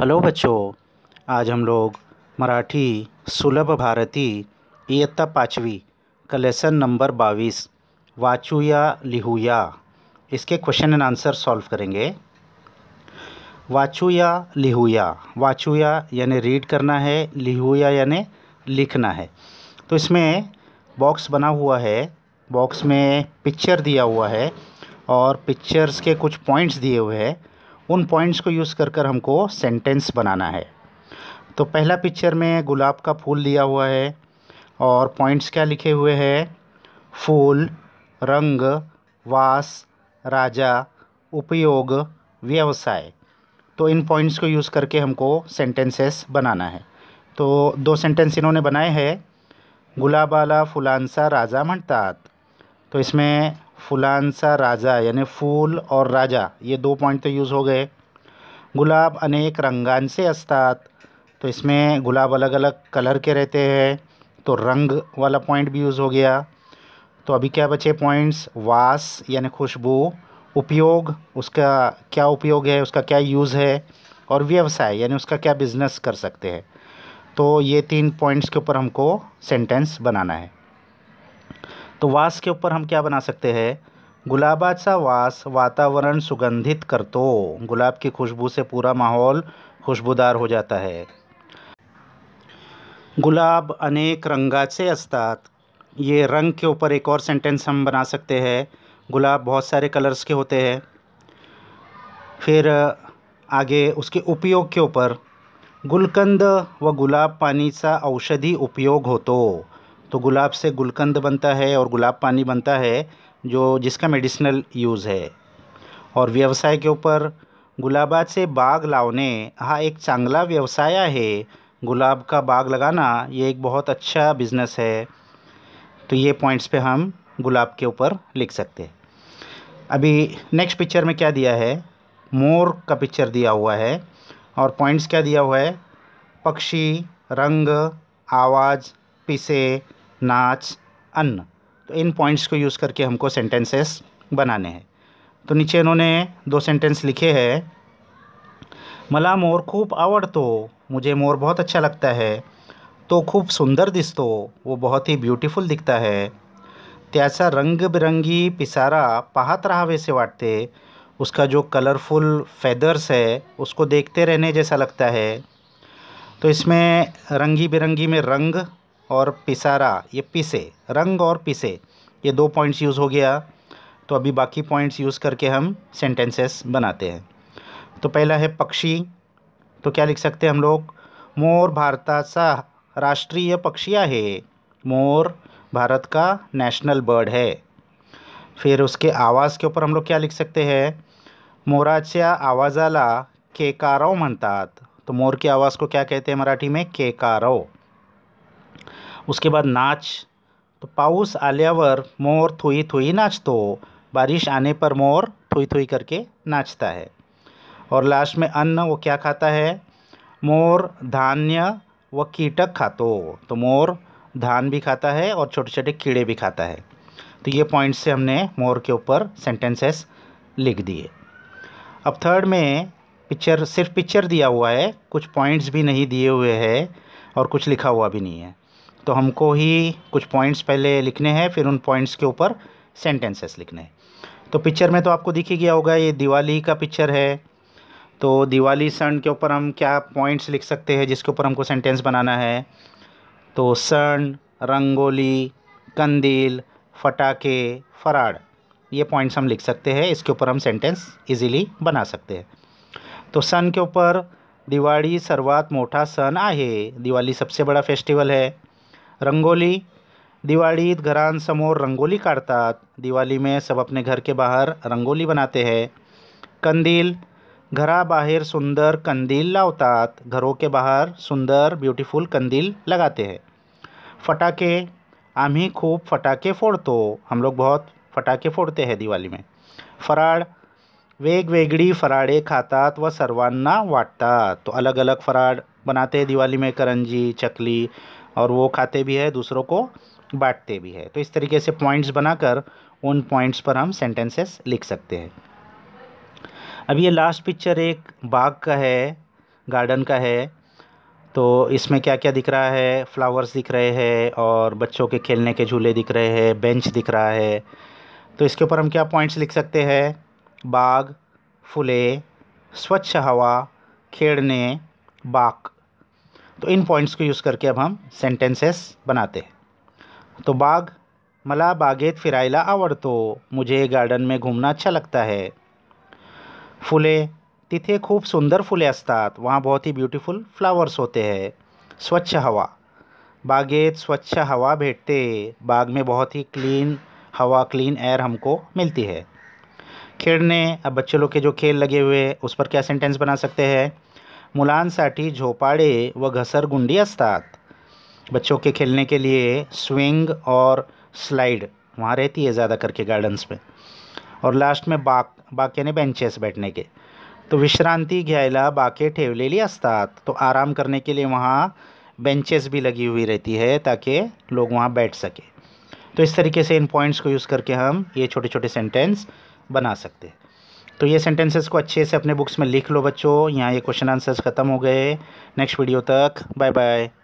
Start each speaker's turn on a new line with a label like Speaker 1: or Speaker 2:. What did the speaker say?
Speaker 1: hello बच्चों आज हम लोग मराठी सुलभ भारती इयत्ता पाँचवीं का लेसन नंबर बाईस वाचुया लिहुया इसके क्वेश्चन एंड आंसर सॉल्व करेंगे वाचुया लिहुया वाचुया यानि रीड करना है लिहुया यानि लिखना है तो इसमें बॉक्स बना हुआ है बॉक्स में पिक्चर दिया हुआ है और पिक्चर्स के कुछ पॉइंट्स दिए हुए हैं उन पॉइंट्स को यूज़ कर कर हमको सेंटेंस बनाना है तो पहला पिक्चर में गुलाब का फूल लिया हुआ है और पॉइंट्स क्या लिखे हुए हैं फूल रंग वास राजा उपयोग व्यवसाय तो इन पॉइंट्स को यूज़ करके हमको सेंटेंसेस बनाना है तो दो सेंटेंस इन्होंने बनाए हैं वाला फुलांसा राजा म्हणतात तो इसमें फुलांसा राजा यानी फूल और राजा ये दो पॉइंट तो यूज़ हो गए गुलाब अनेक से अस्तात तो इसमें गुलाब अलग अलग कलर के रहते हैं तो रंग वाला पॉइंट भी यूज़ हो गया तो अभी क्या बचे पॉइंट्स वास यानी खुशबू उपयोग उसका क्या उपयोग है उसका क्या यूज़ है और व्यवसाय यानी उसका क्या बिज़नेस कर सकते हैं तो ये तीन पॉइंट्स के ऊपर हमको सेंटेंस बनाना है तो वास के ऊपर हम क्या बना सकते हैं गुलाबाचा वास वातावरण सुगंधित कर तो गुलाब की खुशबू से पूरा माहौल खुशबूदार हो जाता है गुलाब अनेक रंगाचे अस्तात ये रंग के ऊपर एक और सेंटेंस हम बना सकते हैं गुलाब बहुत सारे कलर्स के होते हैं फिर आगे उसके उपयोग के ऊपर गुलकंद व गुलाब पानी सा औषधि उपयोग हो तो तो गुलाब से गुलकंद बनता है और गुलाब पानी बनता है जो जिसका मेडिसिनल यूज़ है और व्यवसाय के ऊपर गुलाबा से बाग लाने हा एक चांगला व्यवसाय है गुलाब का बाग लगाना ये एक बहुत अच्छा बिज़नेस है तो ये पॉइंट्स पे हम गुलाब के ऊपर लिख सकते हैं अभी नेक्स्ट पिक्चर में क्या दिया है मोर का पिक्चर दिया हुआ है और पॉइंट्स क्या दिया हुआ है पक्षी रंग आवाज़ पिसे नाच अन्न तो इन पॉइंट्स को यूज़ करके हमको सेंटेंसेस बनाने हैं तो नीचे इन्होंने दो सेंटेंस लिखे हैं मला मोर आवड़ आवडतो मुझे मोर बहुत अच्छा लगता है तो खूब सुंदर दिसतो वो बहुत ही ब्यूटीफुल दिखता है त्याचा बिरंगी पिसारा रहा वैसे वाटते उसका जो कलरफुल फेदर्स है उसको देखते रहने जैसा लगता है तो इसमें रंगी बिरंगी में रंग और पिसारा ये पिसे रंग और पिसे ये दो पॉइंट्स यूज़ हो गया तो अभी बाकी पॉइंट्स यूज़ करके हम सेंटेंसेस बनाते हैं तो पहला है पक्षी तो क्या लिख सकते हैं हम लोग मोर सा राष्ट्रीय पक्षी है मोर भारत का नेशनल बर्ड है फिर उसके आवाज़ के ऊपर हम लोग क्या लिख सकते हैं मोराचा आवाज़ाला केकारव मनता तो मोर की आवाज़ को क्या कहते हैं मराठी में केकारव उसके बाद नाच तो पाउस आल्यावर मोर थोई थोई नाचतो बारिश आने पर मोर थोई थोई करके नाचता है और लास्ट में अन्न वो क्या खाता है मोर धान्य व कीटक खातो तो मोर धान भी खाता है और छोटे छोटे कीड़े भी खाता है तो ये पॉइंट से हमने मोर के ऊपर सेंटेंसेस लिख दिए अब थर्ड में पिक्चर सिर्फ पिक्चर दिया हुआ है कुछ पॉइंट्स भी नहीं दिए हुए है और कुछ लिखा हुआ भी नहीं है तो हमको ही कुछ पॉइंट्स पहले लिखने हैं फिर उन पॉइंट्स के ऊपर सेंटेंसेस लिखने हैं तो पिक्चर में तो आपको दिख ही गया होगा ये दिवाली का पिक्चर है तो दिवाली सन के ऊपर हम क्या पॉइंट्स लिख सकते हैं जिसके ऊपर हमको सेंटेंस बनाना है तो सन रंगोली कंदील फटाके फराड़ ये पॉइंट्स हम लिख सकते हैं इसके ऊपर हम सेंटेंस इजीली बना सकते हैं तो सन के ऊपर दिवाली सर्वात मोटा सन आ दिवाली सबसे बड़ा फेस्टिवल है रंगोली घरान समोर रंगोली दिवाली में सब अपने घर के बाहर रंगोली बनाते हैं कंदील बाहर सुंदर कंदील लावतात घरों के बाहर सुंदर ब्यूटीफुल कंदील लगाते हैं फटाके आम्ही खूब फटाके फोडतो हम लोग बहुत फटाके फोडते हैं दिवाली में फराड़ वेगवेगड़ी फराड़े खातात व सर्वान्ना वाटतात तो अलग अलग फराड़ बनाते हैं दिवाली में करंजी चकली और वो खाते भी है दूसरों को बांटते भी है तो इस तरीके से पॉइंट्स बनाकर उन पॉइंट्स पर हम सेंटेंसेस लिख सकते हैं अब ये लास्ट पिक्चर एक बाग का है गार्डन का है तो इसमें क्या क्या दिख रहा है फ्लावर्स दिख रहे हैं और बच्चों के खेलने के झूले दिख रहे हैं बेंच दिख रहा है तो इसके ऊपर हम क्या पॉइंट्स लिख सकते हैं बाग फूले स्वच्छ हवा खेड़ने बाग तो इन पॉइंट्स को यूज़ करके अब हम सेंटेंसेस बनाते हैं तो बाग मला बागेत फिरायला आवडतो मुझे गार्डन में घूमना अच्छा लगता है फुले तिथे खूब सुंदर फुले असतात वहाँ बहुत ही ब्यूटीफुल फ्लावर्स होते हैं स्वच्छ हवा बागेत स्वच्छ हवा भेटते बाग में बहुत ही क्लीन हवा क्लीन एयर हमको मिलती है खेलने अब बच्चे लोग के जो खेल लगे हुए उस पर क्या सेंटेंस बना सकते हैं मुलांसाठी झोपाड़े व घसरगुंडी असतात बच्चों के खेलने के लिए स्विंग और स्लाइड वहाँ रहती है ज़्यादा करके गार्डन्स में और लास्ट में बाक बाक यानी बेंचेस बैठने के तो विश्रांति घ्यायला बाके ठेवलेली असतात तो आराम करने के लिए वहाँ बेंचेस भी लगी हुई रहती है ताकि लोग वहाँ बैठ सके तो इस तरीके से इन पॉइंट्स को यूज़ करके हम ये छोटे छोटे सेंटेंस बना सकते हैं तो ये सेंटेंसेस को अच्छे से अपने बुक्स में लिख लो बच्चों यहाँ ये क्वेश्चन आंसर्स ख़त्म हो गए नेक्स्ट वीडियो तक बाय बाय